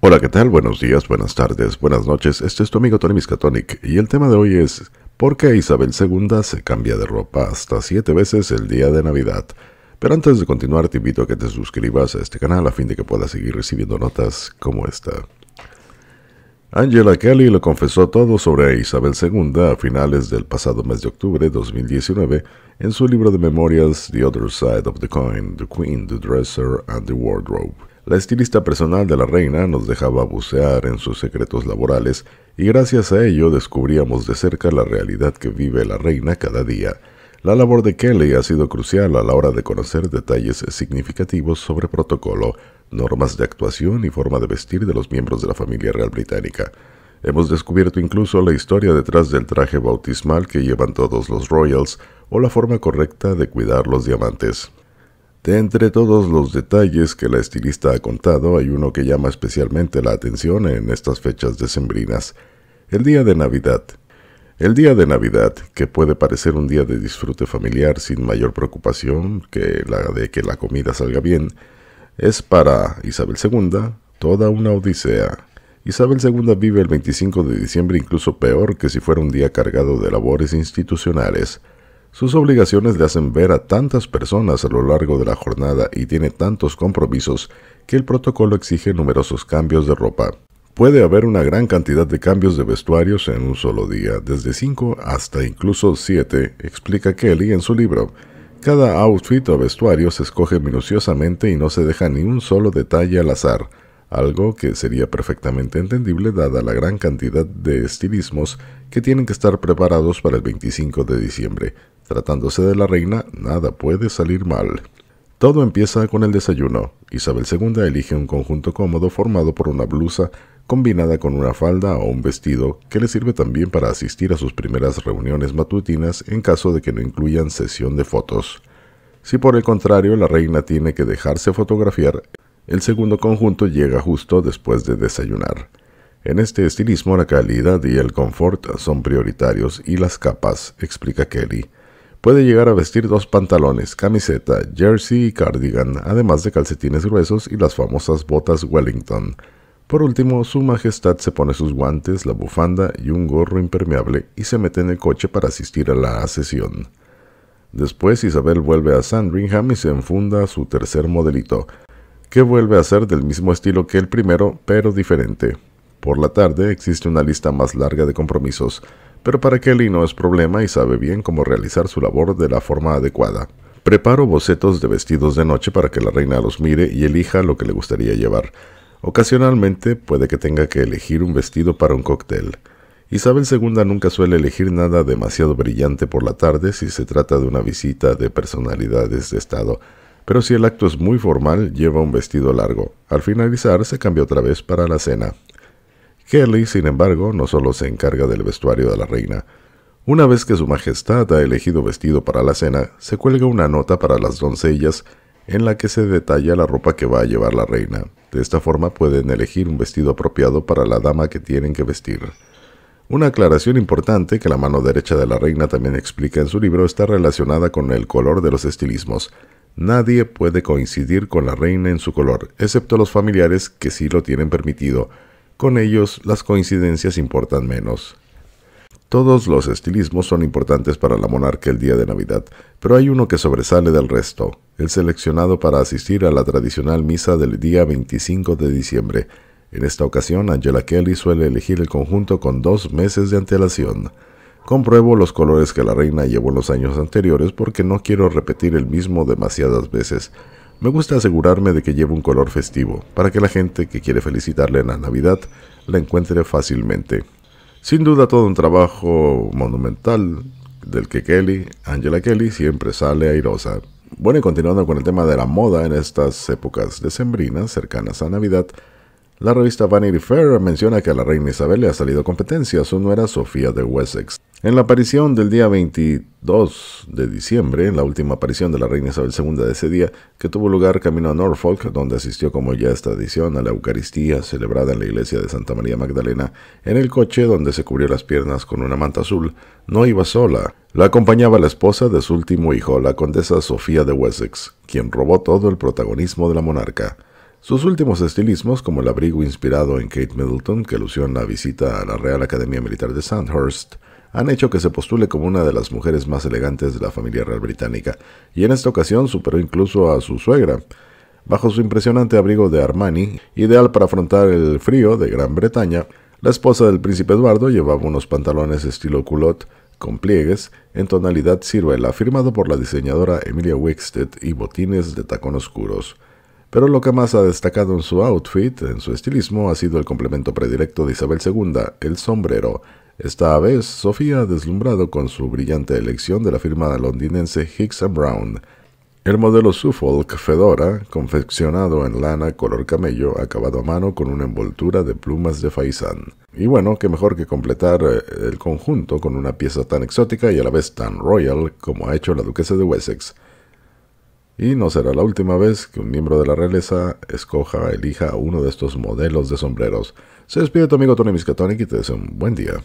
Hola, ¿qué tal? Buenos días, buenas tardes, buenas noches. Este es tu amigo Tony Miskatonic y el tema de hoy es ¿Por qué Isabel II se cambia de ropa hasta siete veces el día de Navidad? Pero antes de continuar te invito a que te suscribas a este canal a fin de que puedas seguir recibiendo notas como esta. Angela Kelly lo confesó todo sobre Isabel II a finales del pasado mes de octubre de 2019 en su libro de memorias The Other Side of the Coin, The Queen, The Dresser and the Wardrobe. La estilista personal de la reina nos dejaba bucear en sus secretos laborales y gracias a ello descubríamos de cerca la realidad que vive la reina cada día. La labor de Kelly ha sido crucial a la hora de conocer detalles significativos sobre protocolo, normas de actuación y forma de vestir de los miembros de la familia real británica. Hemos descubierto incluso la historia detrás del traje bautismal que llevan todos los royals o la forma correcta de cuidar los diamantes. De entre todos los detalles que la estilista ha contado, hay uno que llama especialmente la atención en estas fechas decembrinas, el día de Navidad. El día de Navidad, que puede parecer un día de disfrute familiar sin mayor preocupación que la de que la comida salga bien, es para Isabel II toda una odisea. Isabel II vive el 25 de diciembre incluso peor que si fuera un día cargado de labores institucionales. Sus obligaciones le hacen ver a tantas personas a lo largo de la jornada y tiene tantos compromisos que el protocolo exige numerosos cambios de ropa. Puede haber una gran cantidad de cambios de vestuarios en un solo día, desde 5 hasta incluso 7, explica Kelly en su libro. Cada outfit o vestuario se escoge minuciosamente y no se deja ni un solo detalle al azar algo que sería perfectamente entendible dada la gran cantidad de estilismos que tienen que estar preparados para el 25 de diciembre. Tratándose de la reina, nada puede salir mal. Todo empieza con el desayuno. Isabel II elige un conjunto cómodo formado por una blusa combinada con una falda o un vestido que le sirve también para asistir a sus primeras reuniones matutinas en caso de que no incluyan sesión de fotos. Si por el contrario la reina tiene que dejarse fotografiar, el segundo conjunto llega justo después de desayunar. En este estilismo la calidad y el confort son prioritarios y las capas, explica Kelly. Puede llegar a vestir dos pantalones, camiseta, jersey y cardigan, además de calcetines gruesos y las famosas botas Wellington. Por último, su majestad se pone sus guantes, la bufanda y un gorro impermeable y se mete en el coche para asistir a la sesión. Después Isabel vuelve a Sandringham y se enfunda su tercer modelito, que vuelve a ser del mismo estilo que el primero, pero diferente. Por la tarde existe una lista más larga de compromisos, pero para Kelly no es problema y sabe bien cómo realizar su labor de la forma adecuada. Preparo bocetos de vestidos de noche para que la reina los mire y elija lo que le gustaría llevar. Ocasionalmente puede que tenga que elegir un vestido para un cóctel. Isabel II nunca suele elegir nada demasiado brillante por la tarde si se trata de una visita de personalidades de Estado, pero si el acto es muy formal, lleva un vestido largo. Al finalizar, se cambia otra vez para la cena. Kelly, sin embargo, no solo se encarga del vestuario de la reina. Una vez que su majestad ha elegido vestido para la cena, se cuelga una nota para las doncellas en la que se detalla la ropa que va a llevar la reina. De esta forma pueden elegir un vestido apropiado para la dama que tienen que vestir. Una aclaración importante que la mano derecha de la reina también explica en su libro está relacionada con el color de los estilismos. Nadie puede coincidir con la reina en su color, excepto los familiares que sí lo tienen permitido. Con ellos las coincidencias importan menos. Todos los estilismos son importantes para la monarca el día de Navidad, pero hay uno que sobresale del resto, el seleccionado para asistir a la tradicional misa del día 25 de diciembre. En esta ocasión, Angela Kelly suele elegir el conjunto con dos meses de antelación. Compruebo los colores que la reina llevó en los años anteriores porque no quiero repetir el mismo demasiadas veces. Me gusta asegurarme de que lleve un color festivo, para que la gente que quiere felicitarle en la Navidad la encuentre fácilmente. Sin duda todo un trabajo monumental del que Kelly, Angela Kelly, siempre sale airosa. Bueno, y continuando con el tema de la moda en estas épocas decembrinas cercanas a Navidad, la revista Vanity Fair menciona que a la reina Isabel le ha salido competencia. Su nuera Sofía de Wessex en la aparición del día 22 de diciembre, en la última aparición de la reina Isabel II de ese día, que tuvo lugar camino a Norfolk, donde asistió como ya esta tradición a la Eucaristía celebrada en la iglesia de Santa María Magdalena, en el coche donde se cubrió las piernas con una manta azul, no iba sola. La acompañaba la esposa de su último hijo, la condesa Sofía de Wessex, quien robó todo el protagonismo de la monarca. Sus últimos estilismos, como el abrigo inspirado en Kate Middleton que alusió en la visita a la Real Academia Militar de Sandhurst, han hecho que se postule como una de las mujeres más elegantes de la familia real británica, y en esta ocasión superó incluso a su suegra. Bajo su impresionante abrigo de Armani, ideal para afrontar el frío de Gran Bretaña, la esposa del príncipe Eduardo llevaba unos pantalones estilo culotte con pliegues en tonalidad ciruela firmado por la diseñadora Emilia Wickstead y botines de tacón oscuros. Pero lo que más ha destacado en su outfit, en su estilismo, ha sido el complemento predilecto de Isabel II, el sombrero, esta vez, Sofía ha deslumbrado con su brillante elección de la firma londinense Hicks Brown. El modelo Suffolk Fedora, confeccionado en lana color camello, acabado a mano con una envoltura de plumas de faisán. Y bueno, qué mejor que completar eh, el conjunto con una pieza tan exótica y a la vez tan royal como ha hecho la duquesa de Wessex. Y no será la última vez que un miembro de la realeza escoja, elija uno de estos modelos de sombreros. Se despide tu amigo Tony Miskatonic y te deseo un buen día.